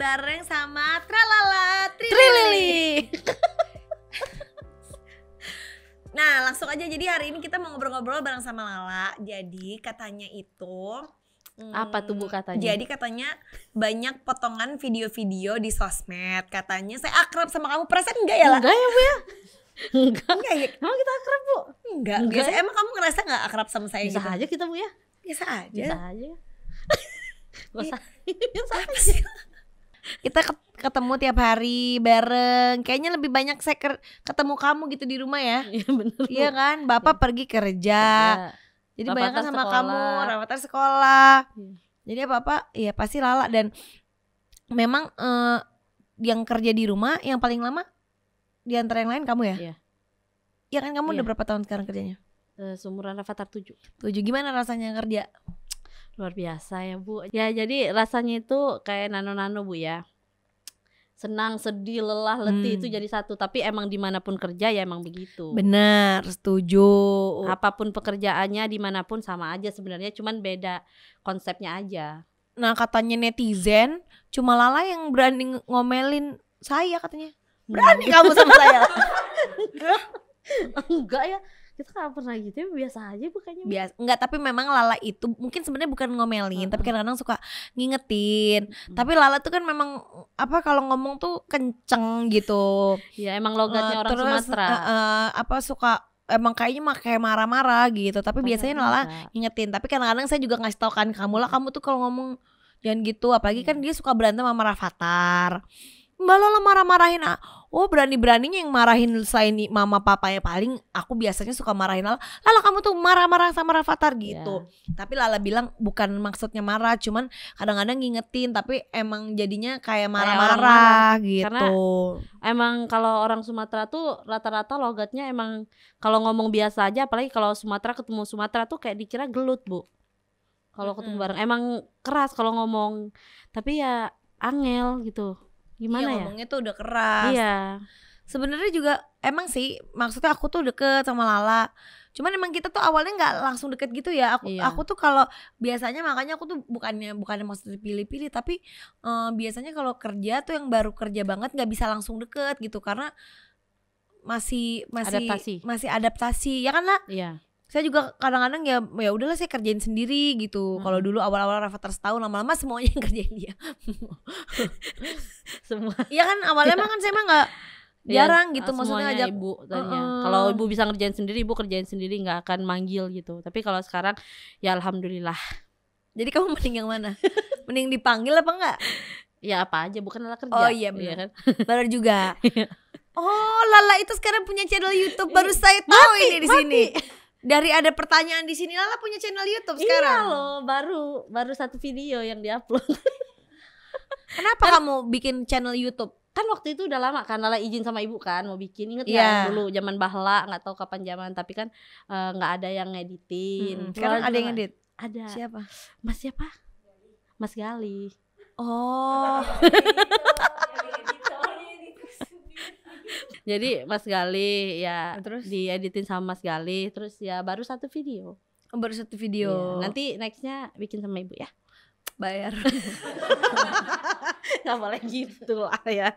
bareng sama Tralala Trilili. nah, langsung aja jadi hari ini kita mau ngobrol-ngobrol bareng sama Lala. Jadi katanya itu apa tuh bu hmm, katanya? Jadi katanya banyak potongan video-video di sosmed. Katanya saya akrab sama kamu. Perasaan enggak ya lah? Enggak ya bu ya? enggak. Enggak ya? Emang kita akrab bu? Enggak. enggak Biasa ya? emang kamu ngerasa enggak akrab sama saya Bisa gitu? aja kita bu ya? Biasa aja. Bisa aja. Biasa, Biasa aja kita ketemu tiap hari bareng kayaknya lebih banyak saya ketemu kamu gitu di rumah ya iya bener iya kan bapak ya. pergi kerja ya. jadi banyak kan sama sekolah. kamu rawatan sekolah ya. jadi apa ya pasti lala dan memang eh, yang kerja di rumah yang paling lama di antara yang lain kamu ya iya ya kan kamu ya. udah iya. berapa tahun sekarang kerjanya uh, seumuran Rafathar tujuh tujuh gimana rasanya kerja Luar biasa ya Bu. Ya jadi rasanya itu kayak nano-nano Bu ya. Senang, sedih, lelah, letih hmm. itu jadi satu. Tapi emang dimanapun kerja ya emang begitu. Benar, setuju. Apapun pekerjaannya dimanapun sama aja sebenarnya. Cuman beda konsepnya aja. Nah katanya netizen cuma Lala yang berani ngomelin saya katanya. Hmm. Berani hmm. kamu sama saya? Enggak ya kita nggak pernah gitu ya, biasa aja bukannya biasa enggak tapi memang Lala itu mungkin sebenarnya bukan ngomelin uh tapi kadang-kadang suka ngingetin uh tapi Lala tuh kan memang apa kalau ngomong tuh kenceng gitu ya emang logatnya uh, orang terus, Sumatera uh, uh, apa suka emang kayaknya mah kayak marah-marah gitu tapi biasanya Lala ngingetin tapi kadang-kadang saya juga ngasih tau kan kamu lah kamu tuh kalau ngomong jangan gitu apalagi kan iya. dia suka berantem sama Rafathar Mbak Lala marah-marahin ah oh berani-beraninya yang marahin selain mama papanya paling aku biasanya suka marahin Lala Lala kamu tuh marah-marah sama Rafathar gitu yeah. tapi Lala bilang bukan maksudnya marah cuman kadang-kadang ngingetin tapi emang jadinya kayak marah-marah gitu Karena emang kalau orang Sumatera tuh rata-rata logatnya emang kalau ngomong biasa aja apalagi kalau Sumatera ketemu Sumatera tuh kayak dikira gelut bu kalau ketemu bareng emang keras kalau ngomong tapi ya angel gitu Iya, gimana ya ngomongnya tuh udah keras iya sebenarnya juga emang sih maksudnya aku tuh deket sama Lala cuman emang kita tuh awalnya nggak langsung deket gitu ya aku iya. aku tuh kalau biasanya makanya aku tuh bukannya bukannya maksudnya pilih-pilih tapi uh, biasanya kalau kerja tuh yang baru kerja banget nggak bisa langsung deket gitu karena masih masih adaptasi. masih adaptasi ya kan lah iya saya juga kadang-kadang ya ya udahlah saya kerjain sendiri gitu hmm. kalau dulu awal-awal terus tahu lama-lama semuanya yang kerjain dia semua iya kan awalnya emang kan saya emang nggak iya, jarang ya, gitu ah, maksudnya aja ibu uh -uh. kalau ibu bisa ngerjain sendiri ibu kerjain sendiri nggak akan manggil gitu tapi kalau sekarang ya alhamdulillah jadi kamu mending yang mana mending dipanggil apa enggak ya apa aja bukan lala kerja oh iya, iya benar kan? iya kan? benar juga oh lala itu sekarang punya channel YouTube baru saya tahu mati, ini di mati. sini dari ada pertanyaan di sini Lala punya channel YouTube iya sekarang. Iya loh, baru baru satu video yang diupload. Kenapa kan, kamu bikin channel YouTube? Kan waktu itu udah lama kan Lala izin sama ibu kan mau bikin inget yeah. ya dulu zaman bahla nggak tahu kapan zaman tapi kan eh, nggak uh, ada yang ngeditin. Hmm, sekarang ada yang edit. Ada. Siapa? Mas siapa? Mas Gali. Oh. jadi Mas Gali ya nah, terus dieditin sama Mas Gali terus ya baru satu video oh, baru satu video ya, nanti nextnya bikin sama ibu ya bayar nggak boleh gitu lah ya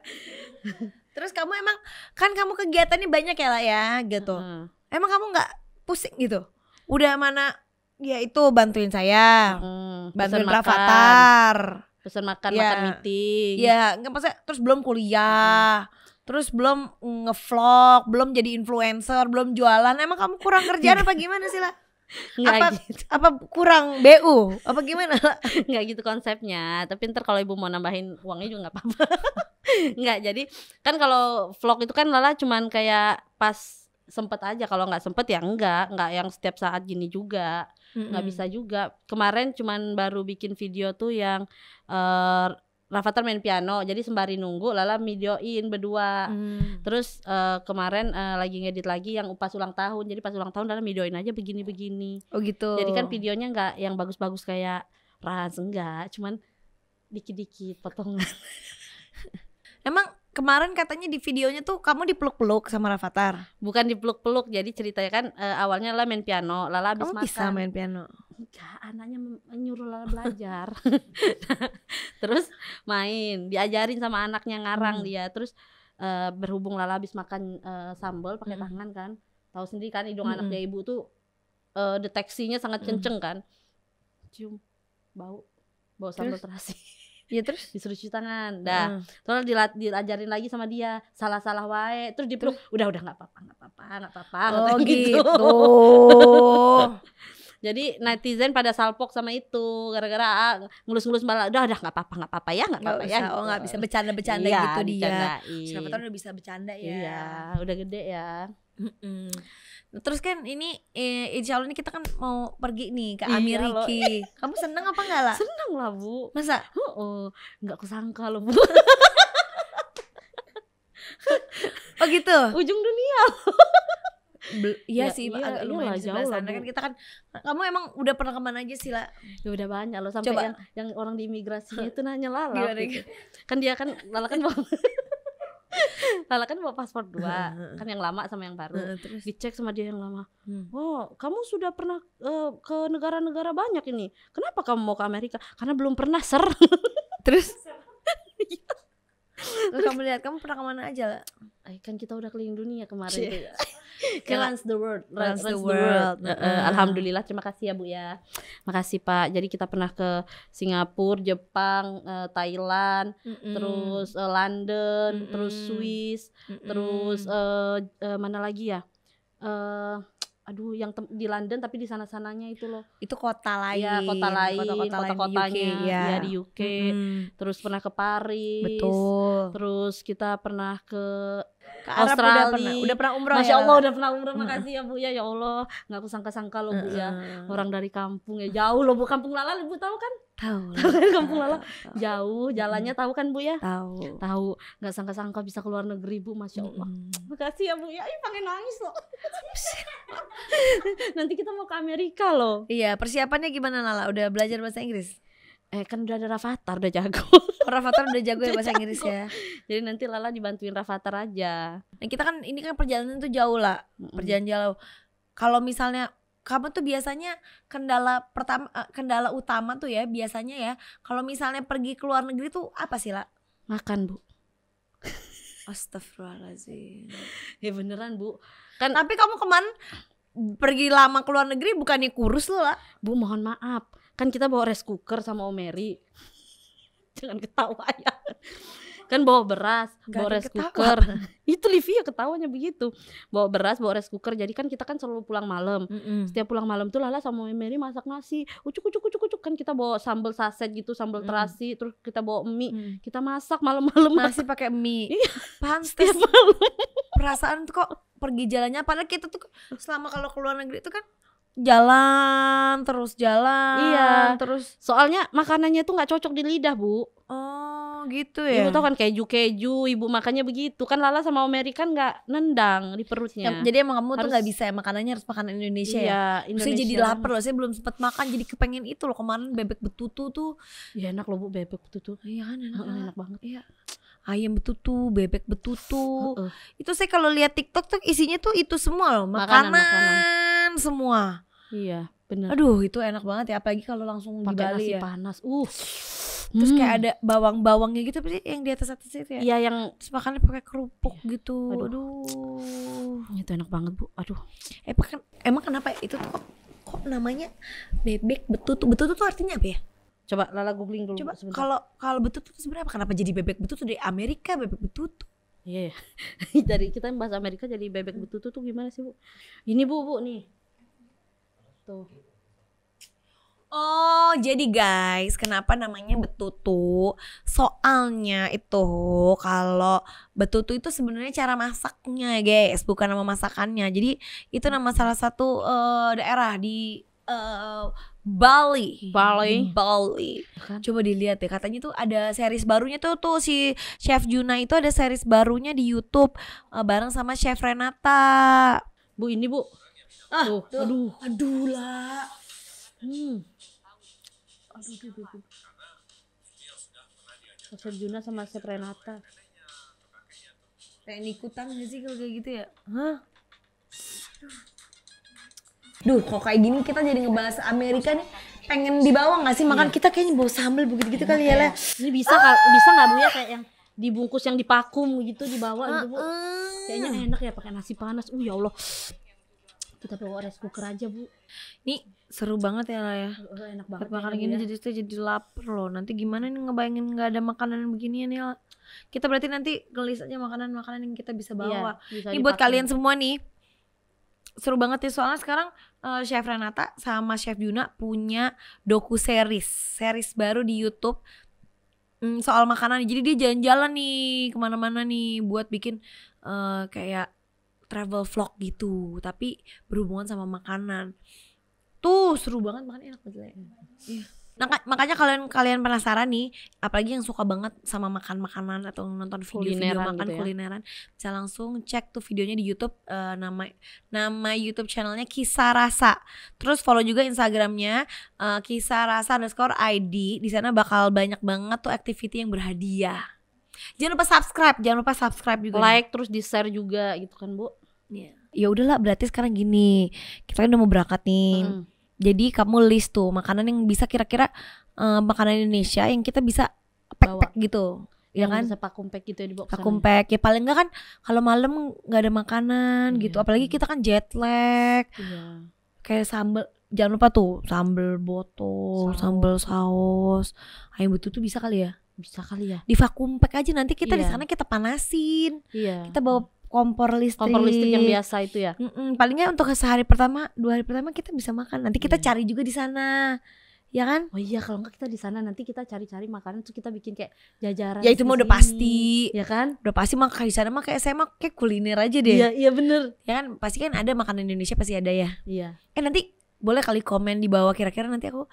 terus kamu emang kan kamu kegiatannya banyak ya lah ya gitu hmm. emang kamu nggak pusing gitu udah mana ya itu bantuin saya hmm. bantuin Rafatar pesan makan ya. makan meeting ya nggak maksudnya terus belum kuliah hmm terus belum ngevlog, belum jadi influencer, belum jualan. Emang kamu kurang kerjaan apa gimana sih lah? Nggak apa gitu. apa kurang BU apa gimana nggak gitu konsepnya tapi ntar kalau ibu mau nambahin uangnya juga nggak apa-apa nggak jadi kan kalau vlog itu kan lala cuman kayak pas sempet aja kalau nggak sempet ya enggak nggak yang setiap saat gini juga nggak mm -hmm. bisa juga kemarin cuman baru bikin video tuh yang uh, Rafathar main piano jadi sembari nunggu Lala videoin berdua hmm. terus uh, kemarin uh, lagi ngedit lagi yang pas ulang tahun jadi pas ulang tahun Lala videoin aja begini-begini oh gitu jadi kan videonya nggak yang bagus-bagus kayak Raz enggak cuman dikit-dikit potongan emang kemarin katanya di videonya tuh kamu dipeluk-peluk sama Rafathar. Bukan dipeluk-peluk, jadi ceritanya kan uh, awalnya lah main piano, Lala habis kamu makan. bisa main piano? Enggak, anaknya menyuruh Lala belajar. terus main, diajarin sama anaknya ngarang hmm. dia. Terus uh, berhubung Lala habis makan uh, sambal pakai hmm. tangan kan. Tahu sendiri kan hidung hmm. anaknya ibu tuh uh, deteksinya sangat hmm. kenceng hmm. kan. Cium bau bau sambal terasi. Iya terus disuruh cuci tangan. Dah. Hmm. Terus diajarin lagi sama dia salah-salah wae. Terus terus udah udah nggak apa-apa, nggak apa-apa, nggak apa-apa. Oh gitu. gitu. Jadi netizen pada salpok sama itu gara-gara ah, ngelus-ngelus malah Udah udah nggak apa-apa, nggak apa-apa ya, nggak apa-apa ya. Oh nggak gitu. bisa bercanda-bercanda iya, gitu dia. Siapa tahu udah bisa bercanda ya. Iya, udah gede ya. Mm -mm. Terus kan ini eh, insya Allah ini kita kan mau pergi nih ke iya, Amerika. Iya Kamu seneng apa enggak lah? Seneng lah bu. Masa? Oh, oh nggak sangka loh bu. oh gitu. Ujung dunia. Bel iya ya, sih iya, agak lumayan iya, jauh sana kan kita kan kamu emang udah pernah kemana aja sih lah ya udah banyak loh sampai yang yang orang di imigrasi itu nanya lala gitu. kan dia kan lala kan Lala kan bawa paspor dua, kan yang lama sama yang baru. terus dicek sama dia yang lama. Hmm. oh kamu sudah pernah uh, ke negara-negara banyak ini. Kenapa kamu mau ke Amerika? Karena belum pernah ser. terus iya. Terus kamu lihat kamu pernah kemana aja lah? Eh, kan kita udah keliling dunia kemarin. Yeah. Kayak runs the world, runs, runs the world. world. Uh, uh, Alhamdulillah, terima kasih ya Bu ya. Makasih Pak. Jadi kita pernah ke Singapura, Jepang, uh, Thailand, mm -mm. terus uh, London, mm -mm. terus Swiss, mm -mm. terus uh, uh, mana lagi ya? Uh, aduh yang di London tapi di sana sananya itu loh itu kota lain ya kota lain kota-kota kota kotanya iya. iya, di UK, ya. ya di UK hmm. terus pernah ke Paris betul terus kita pernah ke ke Arab Australia. udah pernah udah pernah umroh Masya ya? Allah ya. udah pernah umroh makasih ya Bu ya ya Allah nggak aku sangka-sangka loh Bu ya orang dari kampung ya jauh loh Bu kampung Lala Bu tahu kan tahu kan kampung Lala jauh jalannya tahu kan Bu ya tahu tahu nggak sangka-sangka bisa keluar negeri Bu Masya Allah hmm. makasih ya Bu ya Ih, pengen nangis loh nanti kita mau ke Amerika loh iya persiapannya gimana Lala udah belajar bahasa Inggris eh kan udah ada Rafathar udah jago oh, Rafathar udah jago ya bahasa Inggris ya jadi nanti Lala dibantuin Rafathar aja nah kita kan ini kan perjalanan tuh jauh lah mm perjalanan jauh kalau misalnya kamu tuh biasanya kendala pertama eh, kendala utama tuh ya biasanya ya kalau misalnya pergi ke luar negeri tuh apa sih lah makan bu Astagfirullahaladzim Ya beneran bu kan Tapi kamu kemana? pergi lama ke luar negeri bukannya kurus lo lah Bu mohon maaf kan kita bawa rice cooker sama om Mary, jangan ketawa ya kan bawa beras Gak bawa rice cooker itu Livia ya, ketawanya begitu bawa beras bawa rice cooker jadi kan kita kan selalu pulang malam mm -hmm. setiap pulang malam tuh Lala sama om Mary masak nasi ucuk ucuk ucuk ucuk kan kita bawa sambal saset gitu sambal terasi terus kita bawa mie mm. kita masak malam-malam nasi pakai mie iya. pantes perasaan tuh kok pergi jalannya padahal kita tuh selama kalau keluar negeri itu kan jalan terus jalan iya terus soalnya makanannya tuh nggak cocok di lidah bu oh gitu ya ibu tau kan keju keju ibu makannya begitu kan lala sama Amerikan nggak nendang di perutnya ya, jadi emang kamu harus, tuh nggak bisa ya makanannya harus makanan Indonesia iya, ya saya jadi lapar loh saya belum sempet makan jadi kepengen itu loh kemarin bebek betutu tuh ya enak loh bu bebek betutu iya kan enak, enak, enak banget iya ayam betutu, bebek betutu. Uh -uh. Itu saya kalau lihat TikTok tuh isinya tuh itu semua loh, makanan. makanan, makanan semua. Iya, benar. Aduh, itu enak banget ya apalagi kalau langsung Pake di Bali ya. panas. Uh. Terus hmm. kayak ada bawang-bawangnya gitu sih yang di atas atas itu ya. Iya, yang Terus makannya pakai kerupuk iya. gitu. Aduh. Aduh. Itu enak banget, Bu. Aduh. Eh, pakan, emang kenapa ya? itu kok kok namanya bebek betutu? Betutu tuh artinya apa ya? Coba Lala googling dulu. Coba kalau kalau betutu itu sebenarnya apa? Kenapa jadi bebek betutu dari Amerika bebek betutu? Iya. Yeah. dari kita yang bahasa Amerika jadi bebek betutu tuh gimana sih, Bu? Ini Bu, Bu nih. Tuh. Oh, jadi guys, kenapa namanya betutu? Soalnya itu kalau betutu itu sebenarnya cara masaknya, guys, bukan nama masakannya. Jadi itu nama salah satu uh, daerah di uh, Bali. Bali. Bali. Kan? Coba dilihat ya, katanya tuh ada series barunya tuh tuh si Chef Juna itu ada series barunya di YouTube uh, bareng sama Chef Renata. Bu, ini Bu ah Tuh, aduh aduh lah hmm aduh aduh aduh, aduh. Juna sama Asep Renata pengen ikutan gak sih kalau kayak gitu ya hah Duh, kok kayak gini kita jadi ngebahas Amerika nih pengen dibawa nggak sih makan iya. kita kayaknya bawa sambel begitu gitu kali ya iya. lah ini bisa ah. bisa nggak bu ya kayak yang dibungkus yang dipakum gitu dibawa gitu bu ah, ah. kayaknya enak ya pakai nasi panas uh ya allah kita gitu, bawa rice cooker aja bu ini seru banget ya lah ya oh, enak banget ya, gini ya. jadi tuh jadi lapar loh nanti gimana nih ngebayangin nggak ada makanan beginian ya kita berarti nanti ngelis aja makanan-makanan yang kita bisa iya, bawa iya, bisa ini buat kalian semua nih seru banget ya soalnya sekarang uh, Chef Renata sama Chef Yuna punya doku series series baru di YouTube mm, soal makanan jadi dia jalan-jalan nih kemana-mana nih buat bikin uh, kayak travel vlog gitu tapi berhubungan sama makanan tuh seru banget makan enak banget yeah. Nah, makanya kalian kalian penasaran nih, apalagi yang suka banget sama makan makanan atau nonton video-video makan gitu ya? kulineran, bisa langsung cek tuh videonya di YouTube uh, nama nama YouTube channelnya Kisah Rasa. Terus follow juga Instagramnya uh, Kisah Rasa underscore ID. Di sana bakal banyak banget tuh activity yang berhadiah. Jangan lupa subscribe, jangan lupa subscribe juga. Like nih. terus di share juga gitu kan bu yeah. ya udahlah berarti sekarang gini kita kan udah mau berangkat nih mm. jadi kamu list tuh makanan yang bisa kira-kira uh, makanan Indonesia yang kita bisa pack-pack gitu ya kan bisa pakum pack gitu ya di box vakum pack ya paling enggak kan kalau malam nggak ada makanan yeah. gitu apalagi kita kan jet lag yeah. kayak sambel jangan lupa tuh sambel botol sambel saus ayam tuh bisa kali ya bisa kali ya di vakum pack aja nanti kita yeah. di iya. sana kita panasin yeah. kita bawa kompor listrik kompor listrik yang biasa itu ya Mm-mm, palingnya untuk sehari pertama dua hari pertama kita bisa makan nanti kita yeah. cari juga di sana ya kan oh iya kalau nggak kita di sana nanti kita cari-cari makanan tuh kita bikin kayak jajaran ya itu mau udah pasti ya kan udah pasti mah di sana mah kayak saya mah kayak kuliner aja deh iya iya bener ya kan pasti kan ada makanan Indonesia pasti ada ya iya eh nanti boleh kali komen di bawah kira-kira nanti aku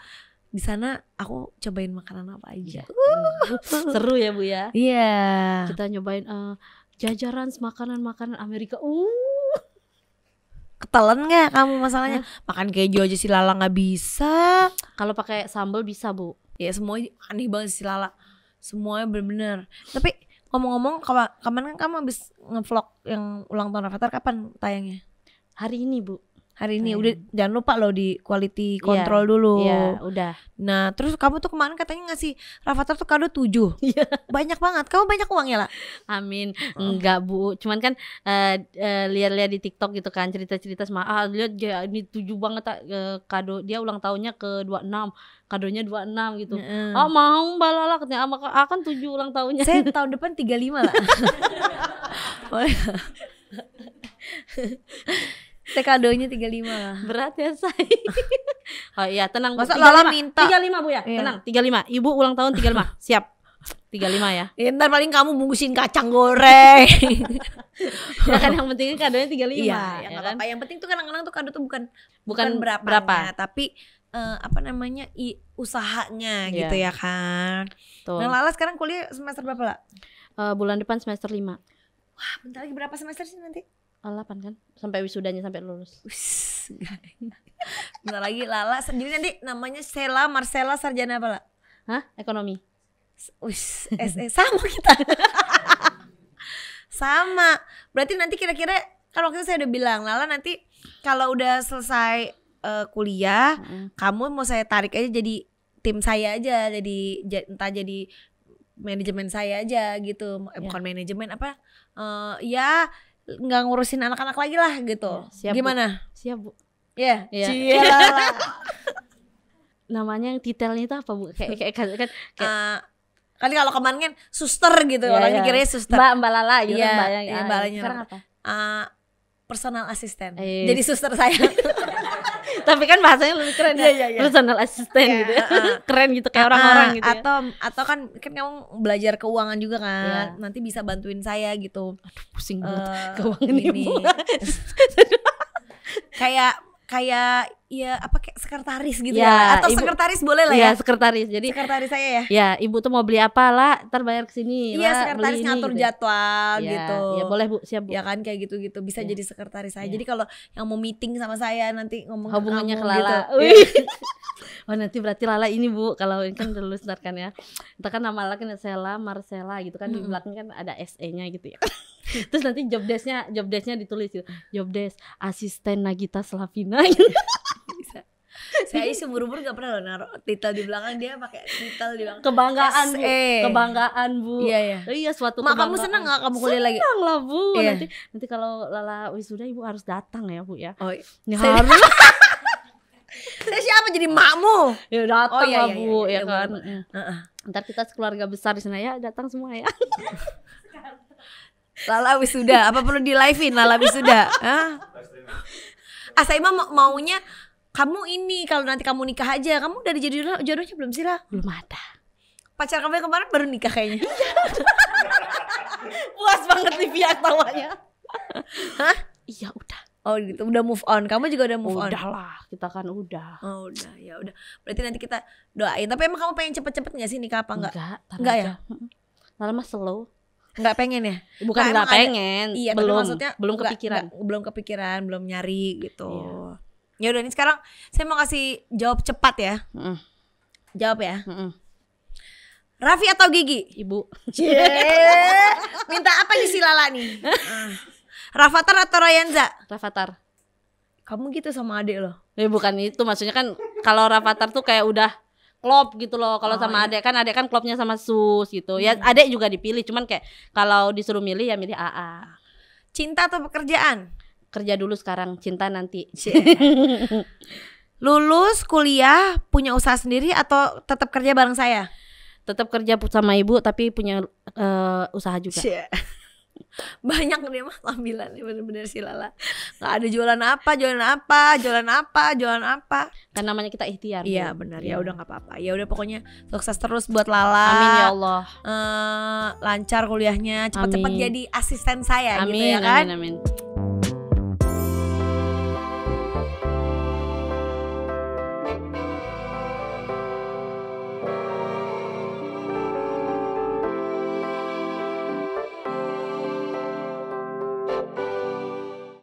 di sana aku cobain makanan apa aja. yeah. Uh. Seru ya Bu ya. Iya. Yeah. Kita nyobain uh, jajaran makanan-makanan Amerika. Uh. Ketelan nggak kamu masalahnya? Nah. Makan keju aja si Lala nggak bisa. Kalau pakai sambal bisa, Bu. Ya semua aneh banget si Lala. Semuanya bener-bener. Tapi ngomong-ngomong kapan, kapan kan kamu habis ngevlog yang ulang tahun Avatar kapan tayangnya? Hari ini, Bu hari ini. Udah jangan lupa loh di quality iya. control yeah. dulu. Iya, yeah, udah. Nah, terus kamu tuh kemarin katanya ngasih rafatar tuh kado tujuh iya. banyak banget. Kamu banyak uangnya lah. Amin. Oh. Enggak, Bu. Cuman kan uh, uh, lihat-lihat di TikTok gitu kan cerita-cerita sama ah lihat ya, ini tujuh banget uh, kado dia ulang tahunnya ke dua enam, kadonya dua enam gitu. Mm. Oh mau Mbak Lala katanya ah akan ah, tujuh ulang tahunnya. Saya tahun depan lima lah. Oh, iya. TKD-nya 35 lah. Berat ya, Say. oh iya, tenang. Masa Lala minta 35, Bu ya? Iya. Tenang, 35. Ibu ulang tahun 35. Siap. 35 ya. ya ntar paling kamu bungkusin kacang goreng. ya kan yang penting kan kadonya 35. Iya, ya, ya kan? apa Yang penting tuh kadang-kadang tuh kado tuh bukan bukan, bukan berapa, tapi uh, apa namanya i, usahanya yeah. gitu ya kan. Tuh. Nah Lala sekarang kuliah semester berapa lah? Eh, uh, bulan depan semester 5 Wah bentar lagi berapa semester sih nanti? Lalapan kan? Sampai wisudanya sampai lulus. Ush, Bentar lagi Lala sendiri nanti namanya Sela Marcela sarjana apa lah? Hah? Ekonomi. Ush, eh, sama kita. sama. Berarti nanti kira-kira kan waktu itu saya udah bilang Lala nanti kalau udah selesai uh, kuliah, mm. kamu mau saya tarik aja jadi tim saya aja jadi entah jadi manajemen saya aja gitu. Eh, yeah. Bukan manajemen apa? Uh, ya nggak ngurusin anak-anak lagi lah gitu. Ya, siap, Gimana? Bu. Siap bu. Ya. Yeah. Yeah. yeah. Namanya yang detailnya itu apa bu? Kayak kayak kan kayak, kayak uh, kali kalau kemarin kan suster gitu yeah, orang yeah. suster. Mbak Mbak Lala gitu yeah, mbak yang yeah, mbak Lala. Sekarang apa? Uh, personal assistant. Eh. Jadi suster saya. tapi kan bahasanya lebih keren ya, ya, ya. personal assistant iya, gitu ya, gitu Uh, keren gitu kayak orang-orang uh, gitu ya. atau atau kan kan kamu belajar keuangan juga kan ya. nanti bisa bantuin saya gitu aduh pusing banget uh, keuangan ini kayak kayak ya apa kayak sekretaris gitu ya, ya. atau ibu, sekretaris boleh lah ya. ya sekretaris. Jadi sekretaris saya ya. Ya, ibu tuh mau beli apa lah, ntar bayar ke sini. Iya, sekretaris beli ngatur gitu. jadwal ya, gitu. Ya boleh Bu, siap Bu. Ya kan kayak gitu-gitu bisa ya. jadi sekretaris saya. Ya. Jadi kalau yang mau meeting sama saya nanti ngomong hubungannya ke Lala. Gitu. oh, nanti berarti Lala ini Bu kalau ini kan dulu ntar kan ya. Entar kan nama Lala kan Sela, Marcela gitu kan hmm. di belakang kan ada SE-nya gitu ya terus nanti job desknya job desknya ditulis gitu job desk asisten Nagita Slavina gitu. bisa saya buru buru gak pernah loh naruh titel di belakang dia pakai titel di belakang kebanggaan S. bu e. kebanggaan bu iya iya, iya suatu mak kamu senang gak kamu kuliah lagi senang lah bu iya. nanti nanti kalau lala wisuda ibu harus datang ya bu ya oh iya. harus saya siapa jadi makmu ya datang oh, iya, lah iya, bu iya, iya, ya iya, kan iya, iya. Uh -uh. ntar kita sekeluarga besar di sana ya datang semua ya Lala wisuda, apa perlu di live-in Lala wisuda? Hah? Ah, saya maunya kamu ini kalau nanti kamu nikah aja, kamu dari jadi jodohnya belum sih lah? Belum ada. Pacar kamu yang kemarin baru nikah kayaknya. Iya. Puas banget nih pihak tawanya. Hah? Iya udah. Oh gitu, udah move on. Kamu juga udah move udah on. Udah lah, kita kan udah. Oh udah, ya udah. Berarti nanti kita doain. Tapi emang kamu pengen cepet-cepet gak sih nikah apa enggak? Enggak, enggak ya. Lalu mah slow nggak pengen ya bukan nah, nggak pengen iya belum maksudnya belum kepikiran gak, belum kepikiran belum nyari gitu yaudah ya udah nih sekarang saya mau kasih jawab cepat ya mm. jawab ya mm, -mm. Raffi atau Gigi ibu minta apa di Silala nih ah. Rafathar atau Rayanza Rafathar kamu gitu sama adik loh ya bukan itu maksudnya kan kalau Rafathar tuh kayak udah klop gitu loh kalau oh, sama iya. adek kan adek kan klopnya sama sus gitu ya, hmm. ya adek juga dipilih cuman kayak kalau disuruh milih ya milih AA cinta atau pekerjaan kerja dulu sekarang cinta nanti lulus kuliah punya usaha sendiri atau tetap kerja bareng saya tetap kerja sama ibu tapi punya uh, usaha juga banyak nih mah tampilan bener-bener si Lala nggak ada jualan apa jualan apa jualan apa jualan apa kan namanya kita ikhtiar iya benar ya, ya udah nggak apa-apa ya udah pokoknya sukses terus buat Lala amin ya Allah uh, lancar kuliahnya cepat-cepat jadi asisten saya amin, gitu ya kan amin amin